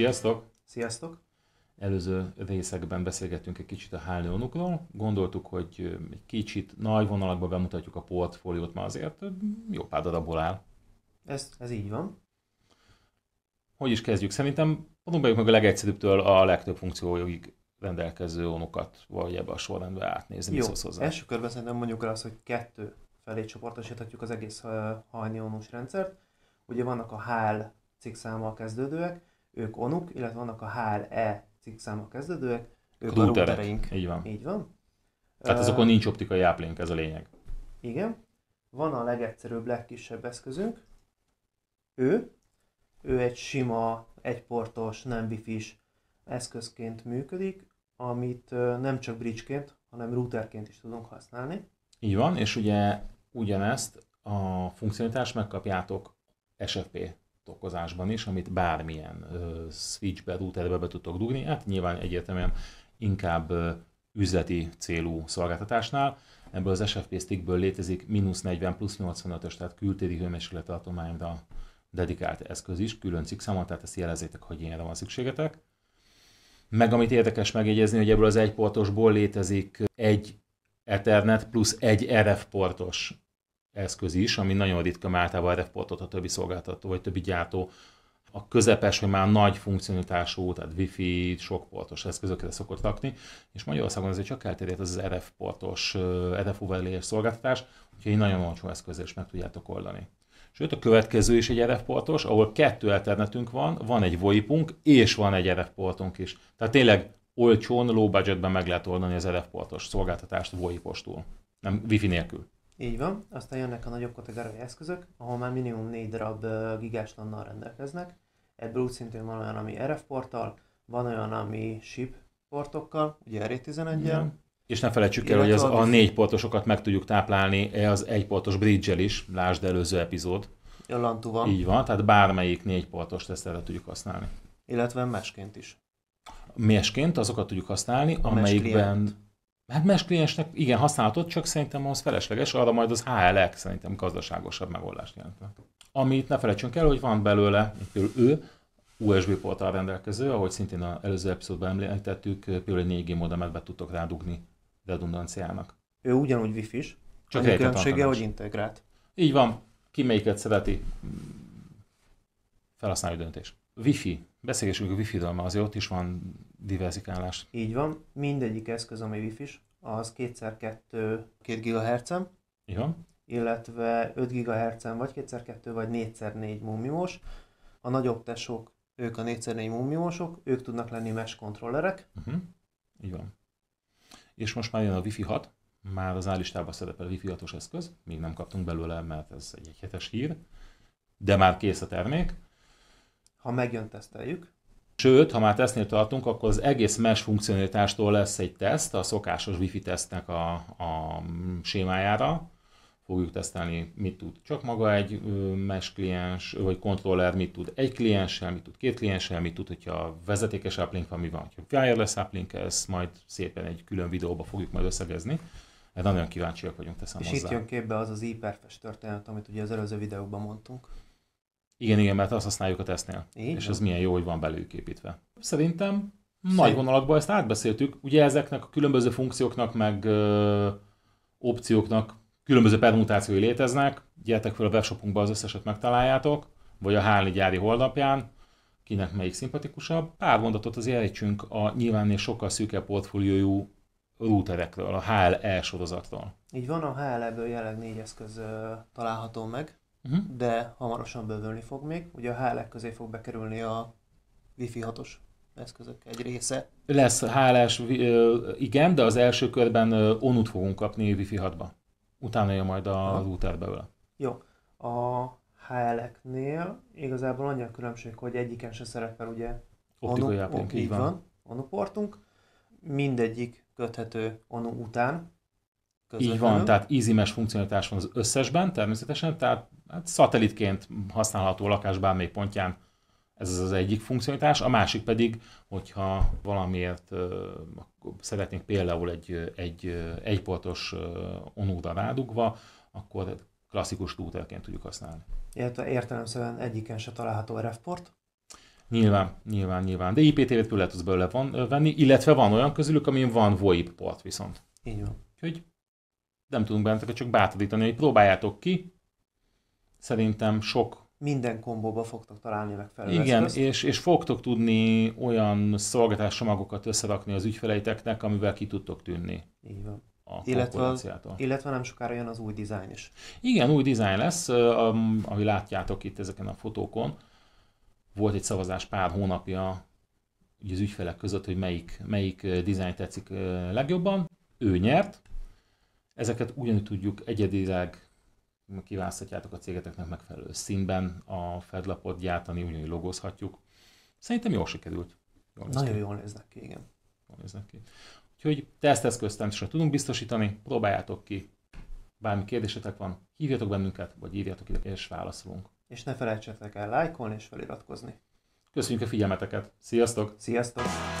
Sziasztok! Sziasztok! Előző részekben beszélgettünk egy kicsit a Hálneonukról. Gondoltuk, hogy egy kicsit nagy vonalakban bemutatjuk a portfóliót, mert azért jó pár darabból áll. Ez, ez így van. Hogy is kezdjük? Szerintem adunk meg a legegyszerűbbtől a legtöbb funkcióig rendelkező onokat vagy ebbe a sorrendbe átnézni. Jó, hozzá. első körben szerintem mondjuk el azt, hogy kettő felé csoportosíthatjuk az egész hajnionós rendszert. Ugye vannak a HAL cikkszámmal kezdődőek, ők onuk, illetve vannak a HLE cikkszámmal kezdődőek, ők a routerek. Így van. Így van. Tehát azokon nincs optikai áplink, ez a lényeg. Igen. Van a legegyszerűbb, legkisebb eszközünk, ő. Ő egy sima, egyportos, nem bifis eszközként működik, amit nem csak bridgeként, hanem routerként is tudunk használni. Így van, és ugye ugyanezt a funkcionalitást megkapjátok SFP okozásban is, amit bármilyen switchbe, routerbe be tudtok dugni, hát nyilván egyértelműen inkább üzleti célú szolgáltatásnál. Ebből az SFP stickből létezik mínusz 40 plusz 85-ös, tehát kültéri hőmérséklet tartományra dedikált eszköz is, külön cikkszámon, tehát ezt jelezzétek, hogy ilyenre van szükségetek. Meg amit érdekes megjegyezni, hogy ebből az egyportosból létezik egy Ethernet plusz egy RF portos eszköz is, ami nagyon ritka, mert általában erre a többi szolgáltató vagy többi gyártó a közepes, hogy már nagy funkcionalitású, tehát wifi, sok portos eszközökre szokott rakni, és Magyarországon azért csak elterjedt az RF portos, RF overlay szolgáltatás, úgyhogy nagyon olcsó eszközzel is meg tudjátok oldani. Sőt, a következő is egy RF portos, ahol kettő elternetünk van, van egy voip és van egy RF portunk is. Tehát tényleg olcsón, low budgetben meg lehet oldani az RF portos szolgáltatást voip nem wifi nélkül. Így van, aztán jönnek a nagyobb kategóriai eszközök, ahol már minimum 4 darab gigás lannal rendelkeznek. Ebből úgy szintén van olyan, ami RF porttal, van olyan, ami SIP portokkal, ugye r 11 el és ne felejtsük el, hogy az, a négy portosokat meg tudjuk táplálni e az egyportos bridge-el is, lásd előző epizód. Jolantú van. Így van, tehát bármelyik négy portos ezt tudjuk használni. Illetve mesként is. Mesként azokat tudjuk használni, a amelyikben Hát más kliensnek igen használatot, csak szerintem az felesleges, arra majd az HLX szerintem gazdaságosabb megoldást jelent. Amit ne felejtsünk el, hogy van belőle, például ő, USB portál rendelkező, ahogy szintén az előző epizódban említettük, például egy 4G modemet be tudtok rádugni redundanciának. Ő ugyanúgy wifi is. csak egy különbsége, hogy integrált. Így van, ki melyiket szereti, felhasználó döntés. Wifi. beszélgessünk a wifi fi ről mert azért ott is van diverzikálás. Így van, mindegyik eszköz, ami wi is, az 2x2 2 ghz Igen. illetve 5 ghz vagy 2x2 vagy 4x4 múmiós. A nagyobb tesók, ők a 4x4 múmiósok, ők tudnak lenni mesh kontrollerek. Uh-huh. Így van. És most már jön a Wi-Fi 6, már az állistában szerepel a Wi-Fi 6-os eszköz, még nem kaptunk belőle, mert ez egy hetes hír, de már kész a termék. Ha megjön, teszteljük. Sőt, ha már tesztnél tartunk, akkor az egész mesh funkcionalitástól lesz egy teszt, a szokásos wifi tesztnek a, a sémájára. Fogjuk tesztelni, mit tud csak maga egy mesh kliens, vagy kontroller, mit tud egy klienssel, mit tud két klienssel, mit tud, hogyha vezetékes uplink van, mi van, hogyha wireless uplink, ezt majd szépen egy külön videóba fogjuk majd összegezni. Mert nagyon kíváncsiak vagyunk, teszem És hozzá. És itt jön képbe az az iperfes történet, amit ugye az előző videóban mondtunk. Igen, igen, mert azt használjuk a tesztnél. Így és van. ez milyen jó, hogy van belőlük építve. Szerintem Szép. nagy vonalakban ezt átbeszéltük. Ugye ezeknek a különböző funkcióknak, meg ö, opcióknak különböző permutációi léteznek. Gyertek fel a webshopunkba, az összeset megtaláljátok, vagy a Háli gyári holnapján, kinek melyik szimpatikusabb. Pár mondatot az ejtsünk a nyilván és sokkal szűkebb portfóliójú routerekről, a HLE sorozatról. Így van, a HLE-ből jelenleg négy eszköz található meg uh-huh. de hamarosan bővülni fog még. Ugye a HLEK közé fog bekerülni a Wi-Fi 6 eszközök egy része. Lesz hálás, e igen, de az első körben onut fogunk kapni Wi-Fi 6-ba. Utána jön majd a router belőle. Jó. A HL-eknél igazából annyi a különbség, hogy egyiken se szerepel ugye optikai on, így van. van. Onuportunk. Mindegyik köthető ONU után, Közvetlenül. Így van, tehát easymesh funkcionalitás van az összesben természetesen, tehát hát szatellitként használható lakás bármely pontján ez az egyik funkcionalitás, a másik pedig, hogyha valamiért szeretnénk például egy, egy egyportos onóra rádugva, akkor klasszikus túterként tudjuk használni. Érte, értelemszerűen egyiken se található a refport? Nyilván, nyilván, nyilván. De IPTV-t például lehet belőle van, venni, illetve van olyan közülük, amin van VoIP port viszont. Így van. Úgyhogy nem tudunk benneteket csak bátorítani, hogy próbáljátok ki. Szerintem sok minden kombóba fogtok találni megfelelő Igen, és, és fogtok tudni olyan szolgáltáscsomagokat összerakni az ügyfeleiteknek, amivel ki tudtok tűnni. Így van. A illetve, illetve nem sokára jön az új dizájn is. Igen, új dizájn lesz, ahogy látjátok itt ezeken a fotókon. Volt egy szavazás pár hónapja az ügyfelek között, hogy melyik, melyik dizájn tetszik legjobban. Ő nyert, Ezeket ugyanúgy tudjuk egyedileg kiválaszthatjátok a cégeteknek megfelelő színben a fedlapot gyártani, ugyanúgy logozhatjuk. Szerintem jól sikerült. Jól Nagyon jól néznek ki, igen. Jól néznek ki. Úgyhogy teszteszköztem sem tudunk biztosítani, próbáljátok ki. Bármi kérdésetek van, hívjatok bennünket, vagy írjatok ide, és válaszolunk. És ne felejtsetek el lájkolni és feliratkozni. Köszönjük a figyelmeteket. Sziasztok! Sziasztok!